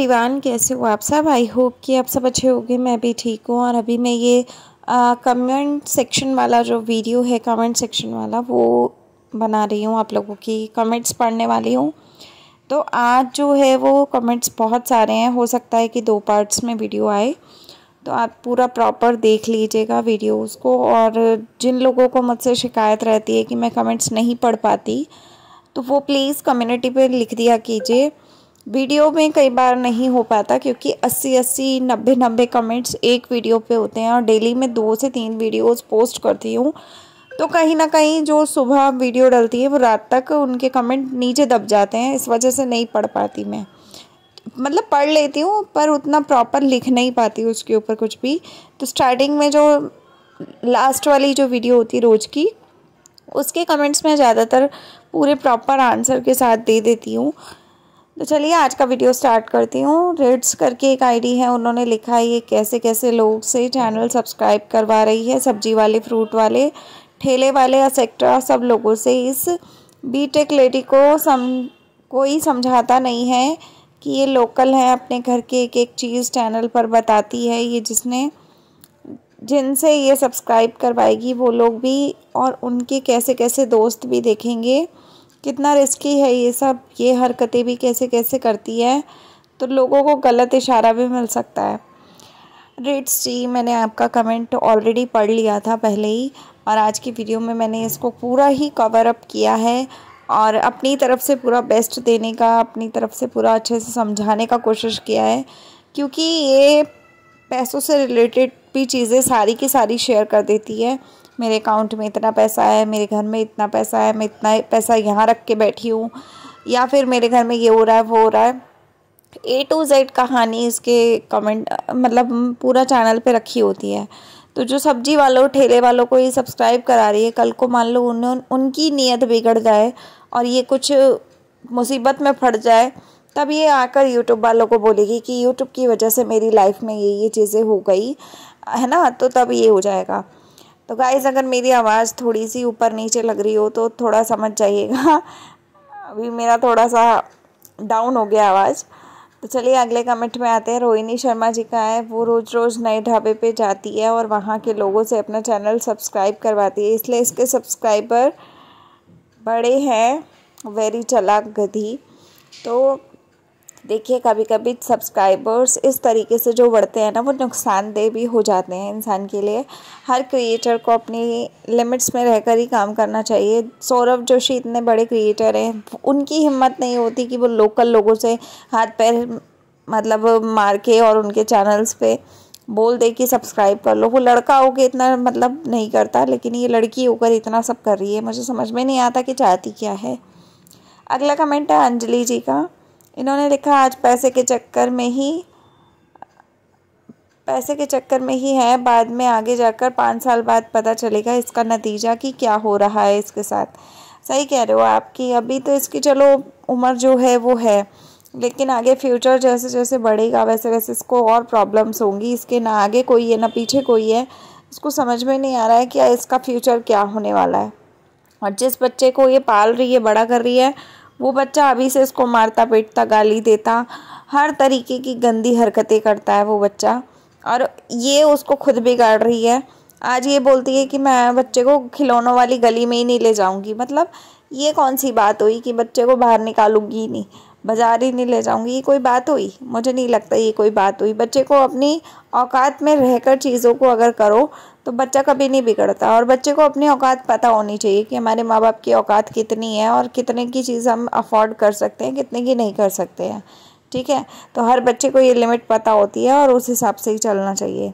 everyone कैसे हो आप सब आई होप कि आप सब अच्छे होंगे मैं भी ठीक हूँ और अभी मैं ये कमेंट सेक्शन वाला जो वीडियो है कमेंट सेक्शन वाला वो बना रही हूँ आप लोगों की कमेंट्स पढ़ने वाली हूँ तो आज जो है वो कमेंट्स बहुत सारे हैं हो सकता है कि दो पार्ट्स में वीडियो आए तो आप पूरा प्रॉपर देख लीजिएगा वीडियोस को और जिन लोगों को मुझसे शिकायत रहती है कि मैं कमेंट्स नहीं पढ़ पाती तो वो प्लीज़ कम्युनिटी पे लिख दिया कीजिए वीडियो में कई बार नहीं हो पाता क्योंकि 80 अस्सी नब्बे नब्बे कमेंट्स एक वीडियो पे होते हैं और डेली में दो से तीन वीडियोस पोस्ट करती हूँ तो कहीं ना कहीं जो सुबह वीडियो डलती है वो रात तक उनके कमेंट नीचे दब जाते हैं इस वजह से नहीं पढ़ पाती मैं मतलब पढ़ लेती हूँ पर उतना प्रॉपर लिख नहीं पाती उसके ऊपर कुछ भी तो स्टार्टिंग में जो लास्ट वाली जो वीडियो होती है रोज़ की उसके कमेंट्स में ज़्यादातर पूरे प्रॉपर आंसर के साथ दे देती हूँ तो चलिए आज का वीडियो स्टार्ट करती हूँ रेड्स करके एक आईडी है उन्होंने लिखा है ये कैसे कैसे लोग से चैनल सब्सक्राइब करवा रही है सब्जी वाले फ्रूट वाले ठेले वाले एक्सेट्रा सब लोगों से इस बीटेक लेडी को सम कोई समझाता नहीं है कि ये लोकल है अपने घर के एक एक चीज़ चैनल पर बताती है ये जिसने जिनसे ये सब्सक्राइब करवाएगी वो लोग भी और उनके कैसे कैसे दोस्त भी देखेंगे कितना रिस्की है ये सब ये हरकतें भी कैसे कैसे करती है तो लोगों को गलत इशारा भी मिल सकता है रेट्स जी मैंने आपका कमेंट ऑलरेडी पढ़ लिया था पहले ही और आज की वीडियो में मैंने इसको पूरा ही कवर अप किया है और अपनी तरफ से पूरा बेस्ट देने का अपनी तरफ से पूरा अच्छे से समझाने का कोशिश किया है क्योंकि ये पैसों से रिलेटेड भी चीज़ें सारी की सारी शेयर कर देती है मेरे अकाउंट में इतना पैसा है मेरे घर में इतना पैसा है मैं इतना पैसा यहाँ रख के बैठी हूँ या फिर मेरे घर में ये हो रहा है वो हो रहा है ए टू जेड कहानी इसके कमेंट मतलब पूरा चैनल पे रखी होती है तो जो सब्जी वालों ठेले वालों को ये सब्सक्राइब करा रही है कल को मान लो उन उनकी नीयत बिगड़ जाए और ये कुछ मुसीबत में फट जाए तब ये आकर यूट्यूब वालों को बोलेगी कि यूट्यूब की वजह से मेरी लाइफ में ये ये चीज़ें हो गई है ना तो तब ये हो जाएगा तो गाइज़ अगर मेरी आवाज़ थोड़ी सी ऊपर नीचे लग रही हो तो थोड़ा समझ जाइएगा अभी मेरा थोड़ा सा डाउन हो गया आवाज़ तो चलिए अगले कमेंट में आते हैं रोहिणी शर्मा जी का है वो रोज़ रोज़ नए ढाबे पे जाती है और वहाँ के लोगों से अपना चैनल सब्सक्राइब करवाती है इसलिए इसके सब्सक्राइबर बड़े हैं वेरी चला गधी तो देखिए कभी कभी सब्सक्राइबर्स इस तरीके से जो बढ़ते हैं ना वो नुकसानदेह भी हो जाते हैं इंसान के लिए हर क्रिएटर को अपनी लिमिट्स में रहकर ही काम करना चाहिए सौरभ जोशी इतने बड़े क्रिएटर हैं उनकी हिम्मत नहीं होती कि वो लोकल लोगों से हाथ पैर मतलब मार के और उनके चैनल्स पे बोल दे कि सब्सक्राइब कर लो वो लड़का होकर इतना मतलब नहीं करता लेकिन ये लड़की होकर इतना सब कर रही है मुझे समझ में नहीं आता कि चाहती क्या है अगला कमेंट है अंजलि जी का इन्होंने लिखा आज पैसे के चक्कर में ही पैसे के चक्कर में ही है बाद में आगे जाकर पाँच साल बाद पता चलेगा इसका नतीजा कि क्या हो रहा है इसके साथ सही कह रहे हो आपकी अभी तो इसकी चलो उम्र जो है वो है लेकिन आगे फ्यूचर जैसे जैसे बढ़ेगा वैसे वैसे इसको और प्रॉब्लम्स होंगी इसके ना आगे कोई है ना पीछे कोई है इसको समझ में नहीं आ रहा है कि इसका फ्यूचर क्या होने वाला है और जिस बच्चे को ये पाल रही है बड़ा कर रही है वो बच्चा अभी से इसको मारता पीटता गाली देता हर तरीके की गंदी हरकतें करता है वो बच्चा और ये उसको खुद बिगाड़ रही है आज ये बोलती है कि मैं बच्चे को खिलौनों वाली गली में ही नहीं ले जाऊंगी मतलब ये कौन सी बात हुई कि बच्चे को बाहर निकालूंगी ही नहीं बाज़ार ही नहीं ले जाऊंगी ये कोई बात हुई मुझे नहीं लगता ये कोई बात हुई बच्चे को अपनी औकात में रहकर चीज़ों को अगर करो तो बच्चा कभी नहीं बिगड़ता और बच्चे को अपनी औकात पता होनी चाहिए कि हमारे माँ बाप की औकात कितनी है और कितने की चीज़ हम अफोर्ड कर सकते हैं कितने की नहीं कर सकते हैं ठीक है तो हर बच्चे को ये लिमिट पता होती है और उस हिसाब से ही चलना चाहिए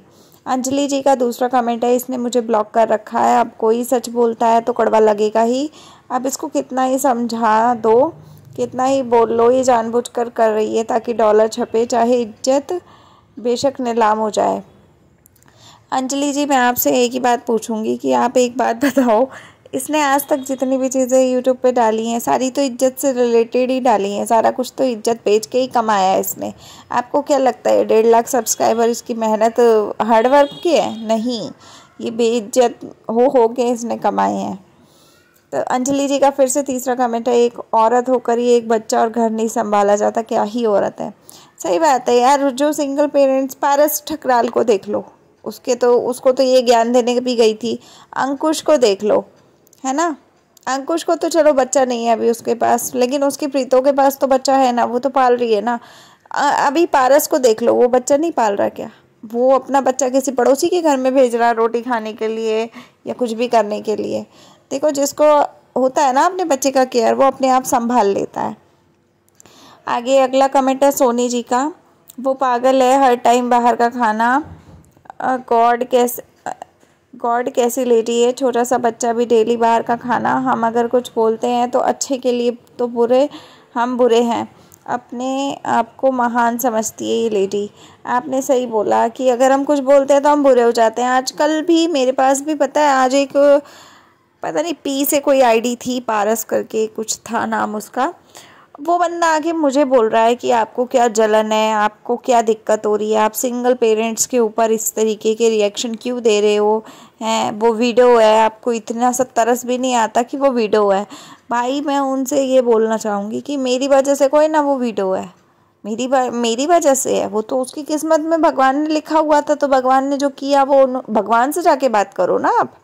अंजलि जी का दूसरा कमेंट है इसने मुझे ब्लॉक कर रखा है अब कोई सच बोलता है तो कड़वा लगेगा ही अब इसको कितना ही समझा दो कितना ही बोल लो ये जानबूझकर कर रही है ताकि डॉलर छपे चाहे इज्जत बेशक नीलाम हो जाए अंजलि जी मैं आपसे एक ही बात पूछूंगी कि आप एक बात बताओ इसने आज तक जितनी भी चीज़ें यूट्यूब पे डाली हैं सारी तो इज्जत से रिलेटेड ही डाली हैं सारा कुछ तो इज्जत बेच के ही कमाया है इसने आपको क्या लगता है डेढ़ लाख सब्सक्राइबर इसकी मेहनत हार्डवर्क की है नहीं ये बेइज्जत हो हो के इसने कमाए हैं तो अंजलि जी का फिर से तीसरा कमेंट है एक औरत होकर ही एक बच्चा और घर नहीं संभाला जाता क्या ही औरत है सही बात है यार जो सिंगल पेरेंट्स पारस ठकराल को देख लो उसके तो उसको तो ये ज्ञान देने भी गई थी अंकुश को देख लो है ना अंकुश को तो चलो बच्चा नहीं है अभी उसके पास लेकिन उसकी प्रीतों के पास तो बच्चा है ना वो तो पाल रही है ना अभी पारस को देख लो वो बच्चा नहीं पाल रहा क्या वो अपना बच्चा किसी पड़ोसी के घर में भेज रहा है रोटी खाने के लिए या कुछ भी करने के लिए देखो जिसको होता है ना अपने बच्चे का केयर वो अपने आप संभाल लेता है आगे अगला कमेंट है सोनी जी का वो पागल है हर टाइम बाहर का खाना गॉड कैसे गॉड कैसी लेडी है छोटा सा बच्चा भी डेली बाहर का खाना हम अगर कुछ बोलते हैं तो अच्छे के लिए तो बुरे हम बुरे हैं अपने आप को महान समझती है ये लेडी आपने सही बोला कि अगर हम कुछ बोलते हैं तो हम बुरे हो जाते हैं आजकल भी मेरे पास भी पता है आज एक पता नहीं पी से कोई आईडी थी पारस करके कुछ था नाम उसका वो बंदा आके मुझे बोल रहा है कि आपको क्या जलन है आपको क्या दिक्कत हो रही है आप सिंगल पेरेंट्स के ऊपर इस तरीके के रिएक्शन क्यों दे रहे हो हैं वो वीडियो है आपको इतना सा तरस भी नहीं आता कि वो वीडियो है भाई मैं उनसे ये बोलना चाहूँगी कि मेरी वजह से कोई ना वो वीडियो है मेरी मेरी वजह से है वो तो उसकी किस्मत में भगवान ने लिखा हुआ था तो भगवान ने जो किया वो भगवान से जाके बात करो ना आप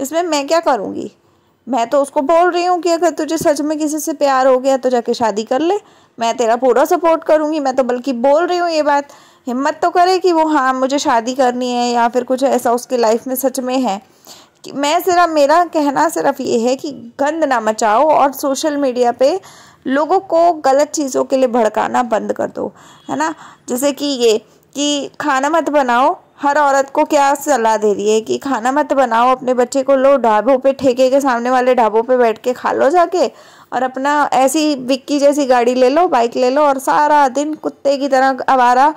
इसमें मैं क्या करूँगी मैं तो उसको बोल रही हूँ कि अगर तुझे सच में किसी से प्यार हो गया तो जाके शादी कर ले मैं तेरा पूरा सपोर्ट करूँगी मैं तो बल्कि बोल रही हूँ ये बात हिम्मत तो करे कि वो हाँ मुझे शादी करनी है या फिर कुछ ऐसा उसके लाइफ में सच में है कि मैं सिर्फ मेरा कहना सिर्फ ये है कि गंद ना मचाओ और सोशल मीडिया पे लोगों को गलत चीज़ों के लिए भड़काना बंद कर दो है ना जैसे कि ये कि खाना मत बनाओ हर औरत को क्या सलाह दे रही है कि खाना मत बनाओ अपने बच्चे को लो ढाबों पे ठेके के सामने वाले ढाबों पे बैठ के खा लो जाके और अपना ऐसी विक्की जैसी गाड़ी ले लो बाइक ले लो और सारा दिन कुत्ते की तरह आवारा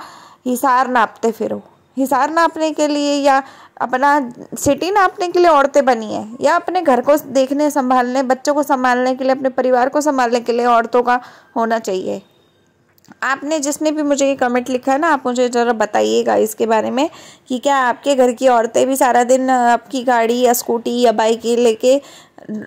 हिसार नापते फिरो हिसार नापने के लिए या अपना सिटी नापने के लिए औरतें बनी है या अपने घर को देखने संभालने बच्चों को संभालने के लिए अपने परिवार को संभालने के लिए औरतों का होना चाहिए आपने जिसने भी मुझे ये कमेंट लिखा है ना आप मुझे ज़रा बताइएगा इसके बारे में कि क्या आपके घर की औरतें भी सारा दिन आपकी गाड़ी या स्कूटी या बाइक लेके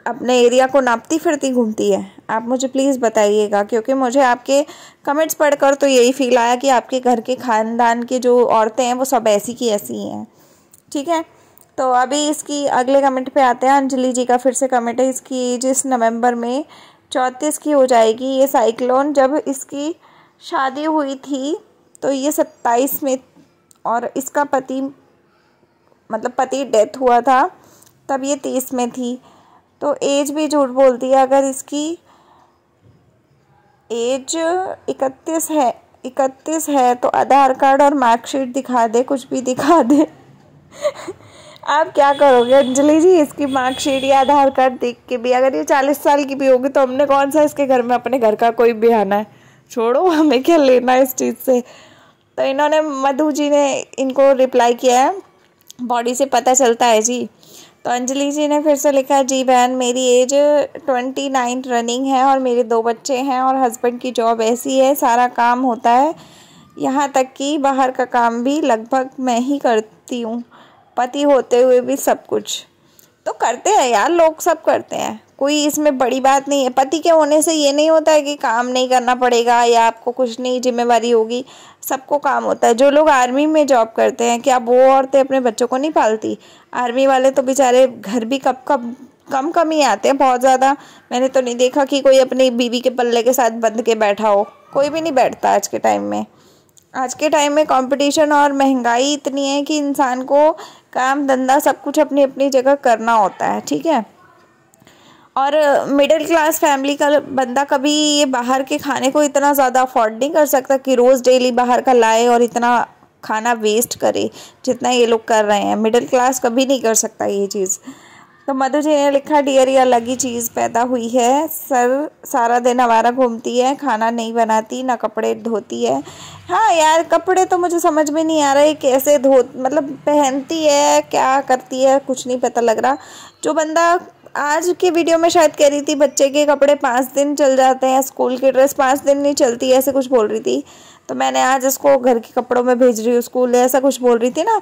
अपने एरिया को नापती फिरती घूमती है आप मुझे प्लीज़ बताइएगा क्योंकि मुझे आपके कमेंट्स पढ़कर तो यही फील आया कि आपके घर के ख़ानदान के जो औरतें हैं वो सब ऐसी की ऐसी हैं ठीक है तो अभी इसकी अगले कमेंट पर आते हैं अंजलि जी का फिर से कमेंट है इसकी जिस नवम्बर में चौंतीस की हो जाएगी ये साइक्लोन जब इसकी शादी हुई थी तो ये सत्ताईस में और इसका पति मतलब पति डेथ हुआ था तब ये तीस में थी तो एज भी झूठ बोलती है अगर इसकी एज इकतीस है इकतीस है तो आधार कार्ड और मार्कशीट दिखा दे कुछ भी दिखा दे आप क्या करोगे अंजलि जी इसकी मार्कशीट या आधार कार्ड देख के भी अगर ये चालीस साल की भी होगी तो हमने कौन सा इसके घर में अपने घर का कोई भी आना है छोड़ो हमें क्या लेना है इस चीज़ से तो इन्होंने मधु जी ने इनको रिप्लाई किया है बॉडी से पता चलता है जी तो अंजलि जी ने फिर से लिखा जी बहन मेरी एज ट्वेंटी नाइन रनिंग है और मेरे दो बच्चे हैं और हस्बैंड की जॉब ऐसी है सारा काम होता है यहाँ तक कि बाहर का काम भी लगभग मैं ही करती हूँ पति होते हुए भी सब कुछ तो करते हैं यार लोग सब करते हैं कोई इसमें बड़ी बात नहीं है पति के होने से ये नहीं होता है कि काम नहीं करना पड़ेगा या आपको कुछ नहीं जिम्मेवारी होगी सबको काम होता है जो लोग आर्मी में जॉब करते हैं क्या वो औरतें अपने बच्चों को नहीं पालती आर्मी वाले तो बेचारे घर भी कब कब कम कम ही आते हैं बहुत ज़्यादा मैंने तो नहीं देखा कि कोई अपनी बीवी के पल्ले के साथ बंध के बैठा हो कोई भी नहीं बैठता आज के टाइम में आज के टाइम में कंपटीशन और महंगाई इतनी है कि इंसान को काम धंधा सब कुछ अपनी अपनी जगह करना होता है ठीक है और मिडिल क्लास फैमिली का बंदा कभी ये बाहर के खाने को इतना ज़्यादा अफोर्ड नहीं कर सकता कि रोज़ डेली बाहर का लाए और इतना खाना वेस्ट करे जितना ये लोग कर रहे हैं मिडिल क्लास कभी नहीं कर सकता ये चीज़ तो मधु जी ने लिखा डियर ये अलग ही चीज़ पैदा हुई है सर सारा दिन आवारा घूमती है खाना नहीं बनाती ना कपड़े धोती है हाँ यार कपड़े तो मुझे समझ में नहीं आ रहा है कैसे धो मतलब पहनती है क्या करती है कुछ नहीं पता लग रहा जो बंदा आज की वीडियो में शायद कह रही थी बच्चे के कपड़े पाँच दिन चल जाते हैं स्कूल की ड्रेस पाँच दिन नहीं चलती ऐसे कुछ बोल रही थी तो मैंने आज इसको घर के कपड़ों में भेज रही हूँ स्कूल ऐसा कुछ बोल रही थी ना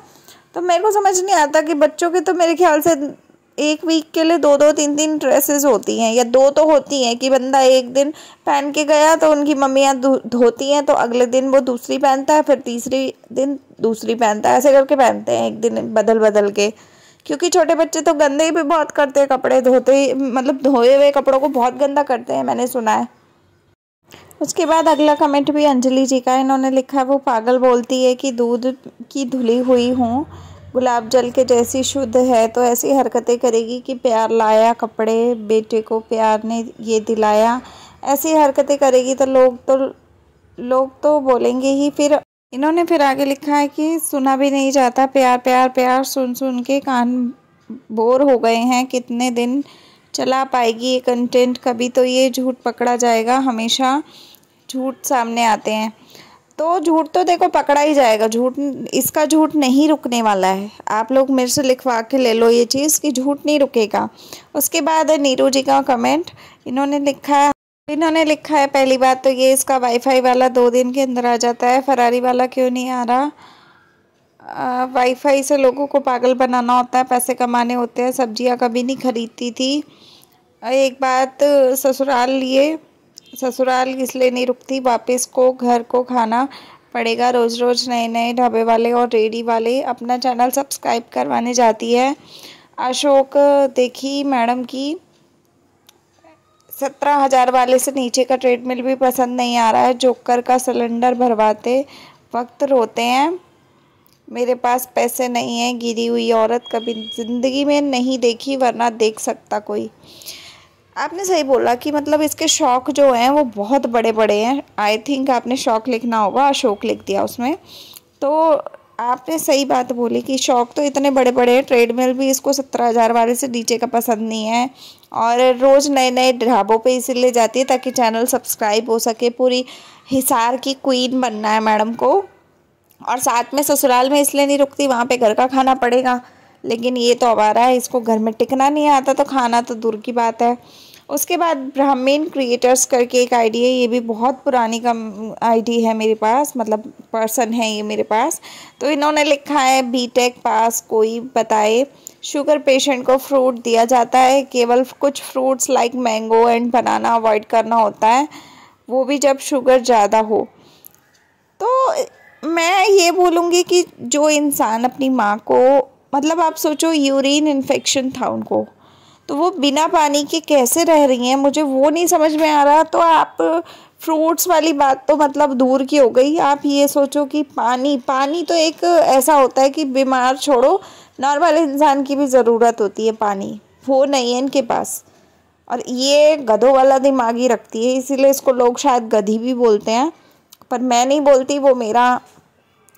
तो मेरे को समझ नहीं आता कि बच्चों के तो मेरे ख्याल से एक वीक के लिए दो दो तीन तीन ड्रेसेस होती हैं या दो तो होती हैं कि बंदा एक दिन पहन के गया तो उनकी मम्मियाँ धोती हैं तो अगले दिन वो दूसरी पहनता है फिर तीसरी दिन दूसरी पहनता है ऐसे करके पहनते हैं एक दिन बदल बदल के क्योंकि छोटे बच्चे तो गंदे भी बहुत करते हैं कपड़े धोते ही मतलब धोए हुए कपड़ों को बहुत गंदा करते हैं मैंने सुना है उसके बाद अगला कमेंट भी अंजलि जी का इन्होंने लिखा है वो पागल बोलती है कि दूध की धुली हुई हूँ गुलाब जल के जैसी शुद्ध है तो ऐसी हरकतें करेगी कि प्यार लाया कपड़े बेटे को प्यार ने ये दिलाया ऐसी हरकतें करेगी तो लोग तो लोग तो बोलेंगे ही फिर इन्होंने फिर आगे लिखा है कि सुना भी नहीं जाता प्यार प्यार प्यार सुन सुन के कान बोर हो गए हैं कितने दिन चला पाएगी ये कंटेंट कभी तो ये झूठ पकड़ा जाएगा हमेशा झूठ सामने आते हैं तो झूठ तो देखो पकड़ा ही जाएगा झूठ इसका झूठ नहीं रुकने वाला है आप लोग मेरे से लिखवा के ले लो ये चीज़ कि झूठ नहीं रुकेगा उसके बाद है नीरू जी का कमेंट इन्होंने लिखा है इन्होंने लिखा है पहली बात तो ये इसका वाईफाई वाला दो दिन के अंदर आ जाता है फरारी वाला क्यों नहीं आ रहा वाईफाई से लोगों को पागल बनाना होता है पैसे कमाने होते हैं सब्जियां कभी नहीं खरीदती थी एक बात ससुराल लिए ससुराल इसलिए नहीं रुकती वापस को घर को खाना पड़ेगा रोज़ रोज़ नए नए ढाबे वाले और रेडी वाले अपना चैनल सब्सक्राइब करवाने जाती है अशोक देखी मैडम की सत्रह हज़ार वाले से नीचे का ट्रेडमिल भी पसंद नहीं आ रहा है जोकर का सिलेंडर भरवाते वक्त रोते हैं मेरे पास पैसे नहीं हैं गिरी हुई औरत कभी ज़िंदगी में नहीं देखी वरना देख सकता कोई आपने सही बोला कि मतलब इसके शौक जो हैं वो बहुत बड़े बड़े हैं आई थिंक आपने शौक लिखना होगा अशोक लिख दिया उसमें तो आपने सही बात बोली कि शौक तो इतने बड़े बड़े हैं ट्रेडमिल भी इसको सत्रह हज़ार वाले से नीचे का पसंद नहीं है और रोज़ नए नए ढाबों पे इसीलिए जाती है ताकि चैनल सब्सक्राइब हो सके पूरी हिसार की क्वीन बनना है मैडम को और साथ में ससुराल में इसलिए नहीं रुकती वहाँ पे घर का खाना पड़ेगा लेकिन ये तो आवारा है इसको घर में टिकना नहीं आता तो खाना तो दूर की बात है उसके बाद ब्राह्मीण क्रिएटर्स करके एक आईडी है ये भी बहुत पुरानी कम आईडी है मेरे पास मतलब पर्सन है ये मेरे पास तो इन्होंने लिखा है बीटेक पास कोई बताए शुगर पेशेंट को फ्रूट दिया जाता है केवल कुछ fruits like mango and banana avoid करना होता है वो भी जब शुगर ज़्यादा हो तो मैं ये बोलूँगी कि जो इंसान अपनी माँ को मतलब आप सोचो यूरिन इन्फेक्शन था उनको तो वो बिना पानी के कैसे रह रही हैं मुझे वो नहीं समझ में आ रहा तो आप फ्रूट्स वाली बात तो मतलब दूर की हो गई आप ये सोचो कि पानी पानी तो एक ऐसा होता है कि बीमार छोड़ो नॉर्मल इंसान की भी ज़रूरत होती है पानी वो नहीं है इनके पास और ये गधों वाला दिमाग ही रखती है इसीलिए इसको लोग शायद गधी भी बोलते हैं पर मैं नहीं बोलती वो मेरा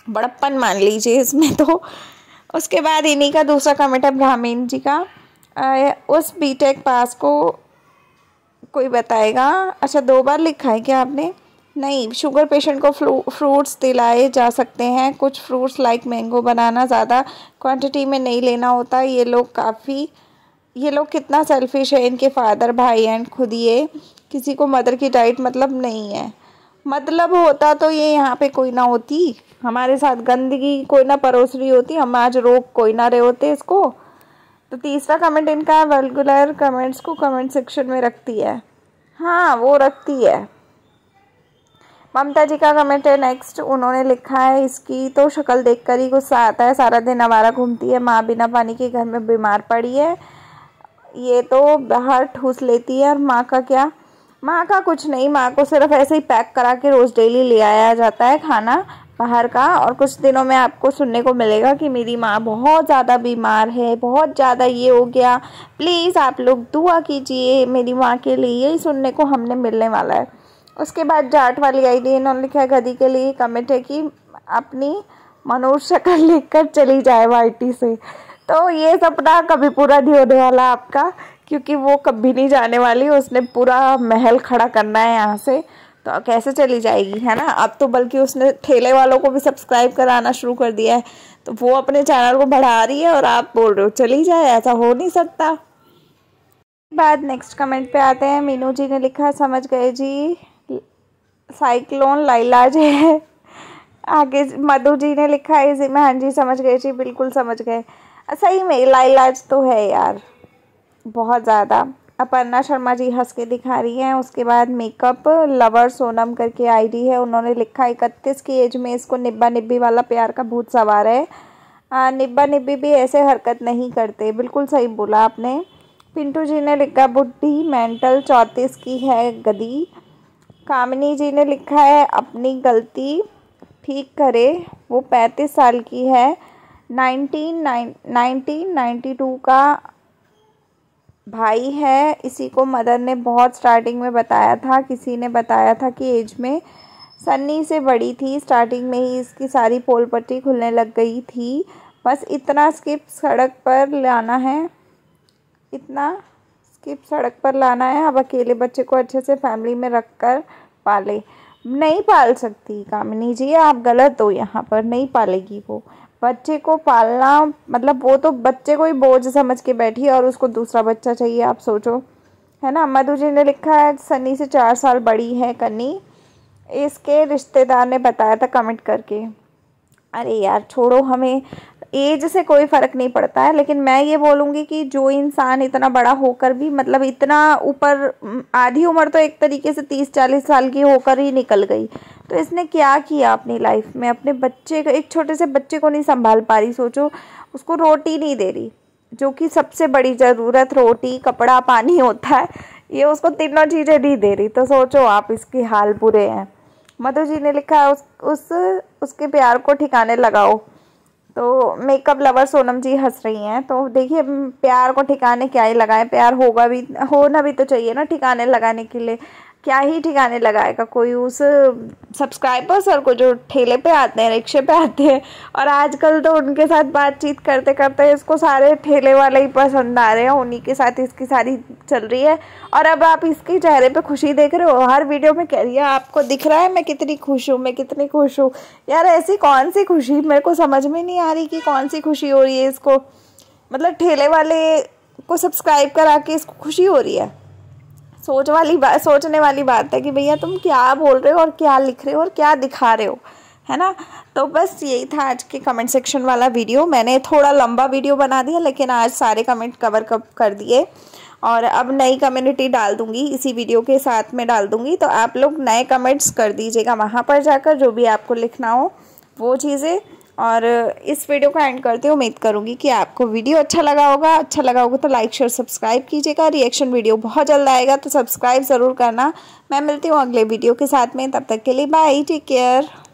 बड़प्पन मान लीजिए इसमें तो उसके बाद इन्हीं का दूसरा कमेंट है ब्राह्मीण जी का आ, उस बीटेक पास को कोई बताएगा अच्छा दो बार लिखा है क्या आपने नहीं शुगर पेशेंट को फ्रूट्स दिलाए जा सकते हैं कुछ फ्रूट्स लाइक मैंगो बनाना ज़्यादा क्वांटिटी में नहीं लेना होता ये लोग काफ़ी ये लोग कितना सेल्फिश है इनके फादर भाई एंड खुद ये किसी को मदर की डाइट मतलब नहीं है मतलब होता तो ये यहाँ पे कोई ना होती हमारे साथ गंदगी कोई ना परोस रही होती हम आज रोक कोई ना रहे होते इसको तो तीसरा कमेंट इनका वेलगुलर कमेंट्स को कमेंट सेक्शन में रखती है हाँ वो रखती है ममता जी का कमेंट है नेक्स्ट उन्होंने लिखा है इसकी तो शक्ल देखकर ही गुस्सा आता है सारा दिन आवारा घूमती है माँ बिना पानी के घर में बीमार पड़ी है ये तो बाहर ठूस लेती है और माँ का क्या माँ का कुछ नहीं माँ को सिर्फ ऐसे ही पैक करा के रोज़ डेली ले आया जाता है खाना बाहर का और कुछ दिनों में आपको सुनने को मिलेगा कि मेरी माँ बहुत ज़्यादा बीमार है बहुत ज़्यादा ये हो गया प्लीज़ आप लोग दुआ कीजिए मेरी माँ के लिए यही सुनने को हमने मिलने वाला है उसके बाद जाट वाली आई थी इन्होंने लिखा है गदी के लिए कमेंट है कि अपनी मनोज शक्ल लेकर चली जाए वाइटी से तो ये सपना कभी पूरा नहीं होने वाला आपका क्योंकि वो कभी नहीं जाने वाली उसने पूरा महल खड़ा करना है यहाँ से तो कैसे चली जाएगी है ना अब तो बल्कि उसने ठेले वालों को भी सब्सक्राइब कराना शुरू कर दिया है तो वो अपने चैनल को बढ़ा रही है और आप बोल रहे हो चली जाए ऐसा हो नहीं सकता बाद नेक्स्ट कमेंट पे आते हैं मीनू जी ने लिखा समझ गए जी साइक्लोन लाइलाज है आगे मधु जी ने लिखा है इसी में हाँ जी समझ गए जी बिल्कुल समझ गए सही में लाइलाज तो है यार बहुत ज़्यादा अपर्णा शर्मा जी हंस के दिखा रही हैं उसके बाद मेकअप लवर सोनम करके आईडी है उन्होंने लिखा इकतीस की एज में इसको निब्बा निब्बी वाला प्यार का भूत सवार है आ, निब्बा निब्बी भी ऐसे हरकत नहीं करते बिल्कुल सही बोला आपने पिंटू जी ने लिखा बुढ़ी मेंटल चौंतीस की है गदी कामिनी जी ने लिखा है अपनी गलती ठीक करे वो पैंतीस साल की है नाइनटीन नाइनटीन नाइन्टी टू का भाई है इसी को मदर ने बहुत स्टार्टिंग में बताया था किसी ने बताया था कि एज में सन्नी से बड़ी थी स्टार्टिंग में ही इसकी सारी पोल पट्टी खुलने लग गई थी बस इतना स्किप सड़क पर लाना है इतना कि सड़क पर लाना है अब अकेले बच्चे को अच्छे से फैमिली में रख कर पाले नहीं पाल सकती कामिनी जी आप गलत हो यहाँ पर नहीं पालेगी वो बच्चे को पालना मतलब वो तो बच्चे को ही बोझ समझ के बैठी और उसको दूसरा बच्चा चाहिए आप सोचो है ना मधु जी ने लिखा है सनी से चार साल बड़ी है कनी इसके रिश्तेदार ने बताया था कमेंट करके अरे यार छोड़ो हमें एज से कोई फ़र्क नहीं पड़ता है लेकिन मैं ये बोलूँगी कि जो इंसान इतना बड़ा होकर भी मतलब इतना ऊपर आधी उम्र तो एक तरीके से तीस चालीस साल की होकर ही निकल गई तो इसने क्या किया अपनी लाइफ में अपने बच्चे को एक छोटे से बच्चे को नहीं संभाल पा रही सोचो उसको रोटी नहीं दे रही जो कि सबसे बड़ी ज़रूरत रोटी कपड़ा पानी होता है ये उसको तीनों चीज़ें नहीं दे रही तो सोचो आप इसके हाल बुरे हैं मधु जी ने लिखा है उस, उस उसके प्यार को ठिकाने लगाओ तो मेकअप लवर सोनम जी हंस रही हैं तो देखिए प्यार को ठिकाने क्या ही लगाएं प्यार होगा भी होना भी तो चाहिए ना ठिकाने लगाने के लिए क्या ही ठिकाने लगाएगा कोई उस सब्सक्राइबर सर को जो ठेले पे आते हैं रिक्शे पे आते हैं और आजकल तो उनके साथ बातचीत करते करते इसको सारे ठेले वाले ही पसंद आ रहे हैं उन्हीं के साथ इसकी सारी चल रही है और अब आप इसके चेहरे पे खुशी देख रहे हो हर वीडियो में कह रही है आपको दिख रहा है मैं कितनी खुश हूँ मैं कितनी खुश हूँ यार ऐसी कौन सी खुशी मेरे को समझ में नहीं आ रही कि कौन सी खुशी हो रही है इसको मतलब ठेले वाले को सब्सक्राइब करा के इसको खुशी हो रही है सोच वाली बात सोचने वाली बात है कि भैया तुम क्या बोल रहे हो और क्या लिख रहे हो और क्या दिखा रहे हो है ना तो बस यही था आज के कमेंट सेक्शन वाला वीडियो मैंने थोड़ा लंबा वीडियो बना दिया लेकिन आज सारे कमेंट कवर कप कर दिए और अब नई कम्युनिटी डाल दूंगी इसी वीडियो के साथ में डाल दूंगी तो आप लोग नए कमेंट्स कर दीजिएगा वहाँ पर जाकर जो भी आपको लिखना हो वो चीज़ें और इस वीडियो को एंड करते हुए उम्मीद करूँगी कि आपको वीडियो अच्छा लगा होगा अच्छा लगा होगा तो लाइक शेयर सब्सक्राइब कीजिएगा रिएक्शन वीडियो बहुत जल्द आएगा तो सब्सक्राइब ज़रूर करना मैं मिलती हूँ अगले वीडियो के साथ में तब तक के लिए बाय टेक केयर